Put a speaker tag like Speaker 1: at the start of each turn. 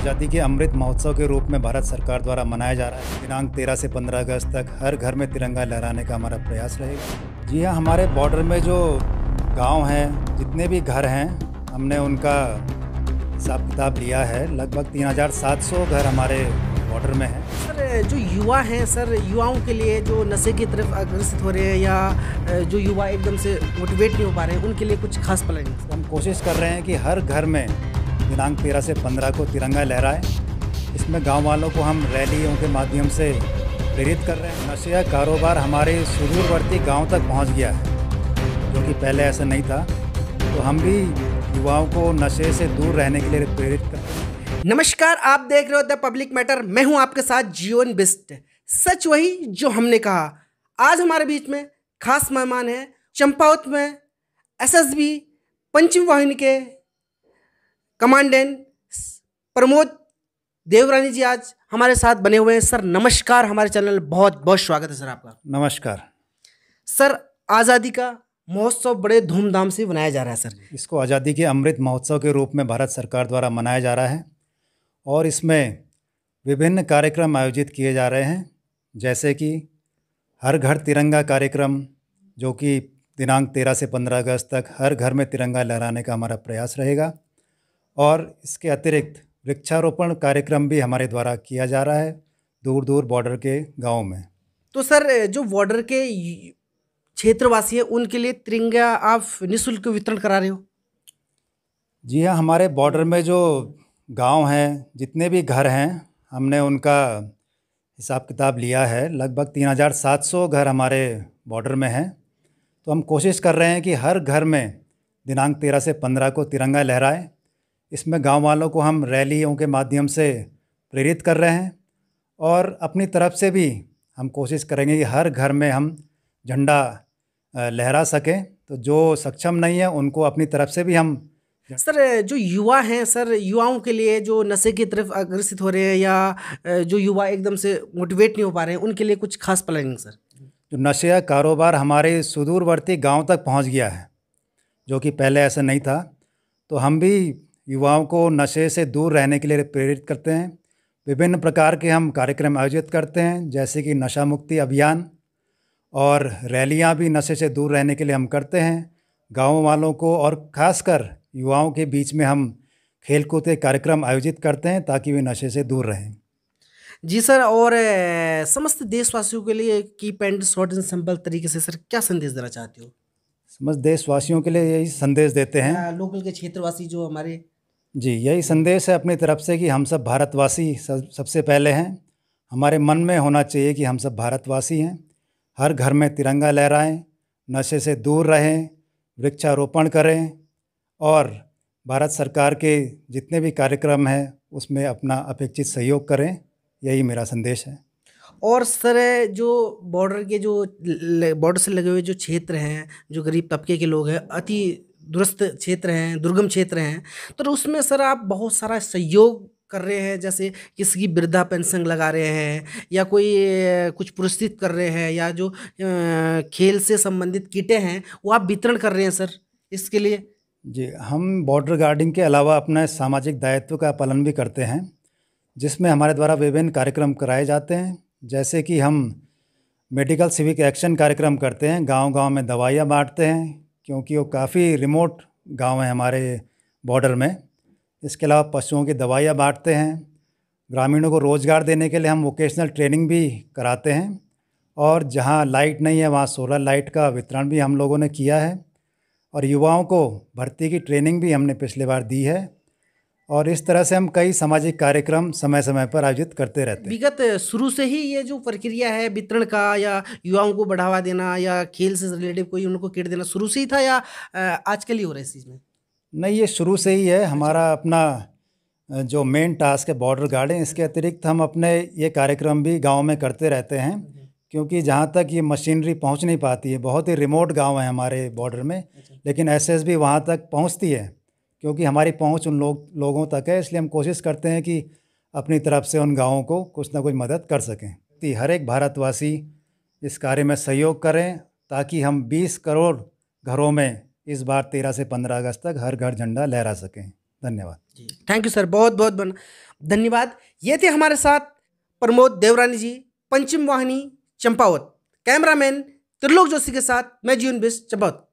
Speaker 1: आज़ादी के अमृत महोत्सव के रूप में भारत सरकार द्वारा मनाया जा रहा है दिनांक 13 से 15 अगस्त तक हर घर में तिरंगा लहराने का हमारा प्रयास रहेगा जी हाँ हमारे बॉर्डर में जो गांव हैं जितने भी घर हैं हमने उनका हिसाब किताब लिया है लगभग 3,700 घर हमारे बॉर्डर में है
Speaker 2: सर जो युवा हैं सर युवाओं के लिए जो नशे की तरफ अग्रसित हो रहे हैं या जो युवा एकदम से मोटिवेट नहीं हो पा रहे हैं
Speaker 1: उनके लिए कुछ खास प्लानिंग हम कोशिश कर रहे हैं कि हर घर में दिनांक 13 से 15 को तिरंगा लहराए इसमें गांव वालों को हम रैलियों के माध्यम से प्रेरित कर रहे हैं नशे का कारोबार हमारे सुदूरवर्ती गाँव तक पहुँच गया है जो कि पहले ऐसा नहीं था तो हम भी युवाओं को नशे से दूर रहने के लिए प्रेरित रहे हैं
Speaker 2: नमस्कार आप देख रहे हो द पब्लिक मैटर मैं हूं आपके साथ जीवन बिस्ट सच वही जो हमने कहा आज हमारे बीच में खास मेहमान है चंपावत में एसएसबी पंचम वाहिनी के कमांडेंट प्रमोद देवरानी जी आज हमारे साथ बने हुए हैं सर नमस्कार हमारे चैनल बहुत बहुत स्वागत है सर आपका नमस्कार सर आज़ादी का महोत्सव बड़े धूमधाम
Speaker 1: से मनाया जा रहा है सर इसको आज़ादी के अमृत महोत्सव के रूप में भारत सरकार द्वारा मनाया जा रहा है और इसमें विभिन्न कार्यक्रम आयोजित किए जा रहे हैं जैसे कि हर घर तिरंगा कार्यक्रम जो कि दिनांक तेरह से पंद्रह अगस्त तक हर घर में तिरंगा लहराने का हमारा प्रयास रहेगा और इसके अतिरिक्त वृक्षारोपण कार्यक्रम भी हमारे द्वारा किया जा रहा है दूर दूर बॉर्डर के गाँव में
Speaker 2: तो सर जो बॉर्डर के क्षेत्रवासी हैं उनके लिए तिरंगा आप
Speaker 1: निःशुल्क वितरण करा रहे हो जी हाँ हमारे बॉर्डर में जो गांव हैं जितने भी घर हैं हमने उनका हिसाब किताब लिया है लगभग तीन हज़ार सात सौ घर हमारे बॉर्डर में हैं तो हम कोशिश कर रहे हैं कि हर घर में दिनांक तेरह से पंद्रह को तिरंगा लहराए इसमें गांव वालों को हम रैलियों के माध्यम से प्रेरित कर रहे हैं और अपनी तरफ से भी हम कोशिश करेंगे कि हर घर में हम झंडा लहरा सकें तो जो सक्षम नहीं है उनको अपनी तरफ से भी हम सर जो युवा हैं सर युवाओं के लिए जो
Speaker 2: नशे की तरफ अग्रसित हो रहे हैं या जो युवा एकदम से मोटिवेट नहीं हो पा रहे हैं उनके लिए कुछ खास
Speaker 1: प्लानिंग सर जो नशे का कारोबार हमारे सुदूरवर्ती गांव तक पहुंच गया है जो कि पहले ऐसा नहीं था तो हम भी युवाओं को नशे से दूर रहने के लिए प्रेरित करते हैं विभिन्न प्रकार के हम कार्यक्रम आयोजित करते हैं जैसे कि नशा मुक्ति अभियान और रैलियां भी नशे से दूर रहने के लिए हम करते हैं गाँव वालों को और ख़ासकर युवाओं के बीच में हम खेल कूद के कार्यक्रम आयोजित करते हैं ताकि वे नशे से दूर रहें
Speaker 2: जी सर और समस्त देशवासियों के लिए keep and short and simple तरीके से सर क्या संदेश देना चाहते हो
Speaker 1: समस्त देशवासियों के लिए यही संदेश देते
Speaker 2: हैं लोकल के क्षेत्रवासी जो हमारे
Speaker 1: जी यही संदेश है अपनी तरफ से कि हम सब भारतवासी सब सबसे पहले हैं हमारे मन में होना चाहिए कि हम सब भारतवासी हैं हर घर में तिरंगा लहराएं नशे से दूर रहें वृक्षारोपण करें और भारत सरकार के जितने भी कार्यक्रम हैं उसमें अपना अपेक्षित सहयोग करें यही मेरा संदेश है
Speaker 2: और सर जो बॉर्डर के जो बॉर्डर से लगे हुए जो क्षेत्र हैं जो गरीब तबके के लोग हैं अति दुरस्त क्षेत्र हैं दुर्गम क्षेत्र हैं तो उसमें सर आप बहुत सारा सहयोग कर रहे हैं जैसे किसी की वृद्धा पेंशन लगा रहे हैं या कोई कुछ पुरस्कृत कर रहे हैं या जो खेल से संबंधित किटें हैं वो आप वितरण कर रहे हैं सर
Speaker 1: इसके लिए जी हम बॉर्डर गार्डिंग के अलावा अपना सामाजिक दायित्व का पालन भी करते हैं जिसमें हमारे द्वारा विभिन्न कार्यक्रम कराए जाते हैं जैसे कि हम मेडिकल सिविक एक्शन कार्यक्रम करते हैं गांव-गांव में दवाइयाँ बांटते हैं क्योंकि वो काफ़ी रिमोट गांव है हमारे बॉर्डर में इसके अलावा पशुओं की दवाइयाँ बांटते हैं ग्रामीणों को रोज़गार देने के लिए हम वोकेशनल ट्रेनिंग भी कराते हैं और जहाँ लाइट नहीं है वहाँ सोलर लाइट का वितरण भी हम लोगों ने किया है और युवाओं को भर्ती की ट्रेनिंग भी हमने पिछले बार दी है और इस तरह से हम कई सामाजिक कार्यक्रम समय समय पर आयोजित करते रहते
Speaker 2: हैं विगत शुरू से ही ये जो प्रक्रिया है वितरण का या युवाओं को बढ़ावा देना या खेल से रिलेटिव कोई उनको किट देना शुरू से ही था या आजकल ही हो रहा है इस चीज़ में
Speaker 1: नहीं ये शुरू से ही है हमारा अपना जो मेन टास्क है बॉर्डर गार्डिंग इसके अतिरिक्त हम अपने ये कार्यक्रम भी गाँव में करते रहते हैं अच्छा। क्योंकि जहाँ तक ये मशीनरी पहुँच नहीं पाती है बहुत ही रिमोट गाँव अच्छा। है हमारे बॉर्डर में लेकिन एस एस वहाँ तक पहुँचती है क्योंकि हमारी पहुंच उन लोग लोगों तक है इसलिए हम कोशिश करते हैं कि अपनी तरफ से उन गाँवों को कुछ ना कुछ मदद कर सकें कि हर एक भारतवासी इस कार्य में सहयोग करें ताकि हम 20 करोड़ घरों में इस बार 13 से 15 अगस्त तक हर घर झंडा लहरा सकें धन्यवाद थैंक यू सर बहुत बहुत
Speaker 2: धन्यवाद ये थे हमारे साथ प्रमोद देवरानी जी पंचम वाहिनी चंपावत कैमरामैन त्रिलोक जोशी के साथ मैं जीवन बिस्ट चंपावत